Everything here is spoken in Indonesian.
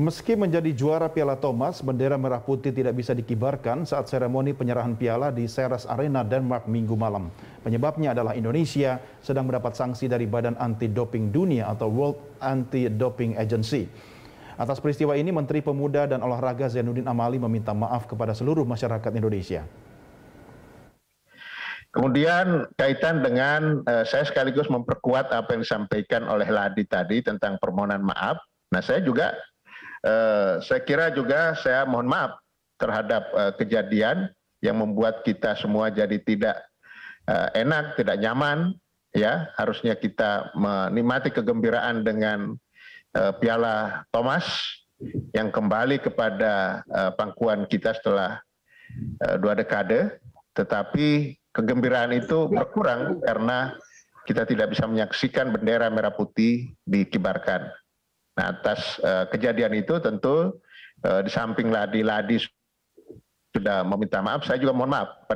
Meski menjadi juara Piala Thomas, bendera merah putih tidak bisa dikibarkan saat seremoni penyerahan piala di Seras Arena Denmark minggu malam. Penyebabnya adalah Indonesia sedang mendapat sanksi dari Badan Anti-Doping Dunia atau World Anti-Doping Agency. Atas peristiwa ini, Menteri Pemuda dan Olahraga Zainuddin Amali meminta maaf kepada seluruh masyarakat Indonesia. Kemudian kaitan dengan eh, saya sekaligus memperkuat apa yang disampaikan oleh Ladi tadi tentang permohonan maaf. Nah, saya juga Eh, saya kira juga saya mohon maaf terhadap eh, kejadian yang membuat kita semua jadi tidak eh, enak, tidak nyaman. Ya, harusnya kita menikmati kegembiraan dengan Piala Thomas yang kembali kepada pangkuan kita setelah dua dekade. Tetapi kegembiraan itu berkurang karena kita tidak bisa menyaksikan bendera merah putih dikibarkan. Nah, atas uh, kejadian itu tentu uh, di samping Ladi Ladi sudah meminta maaf, saya juga mohon maaf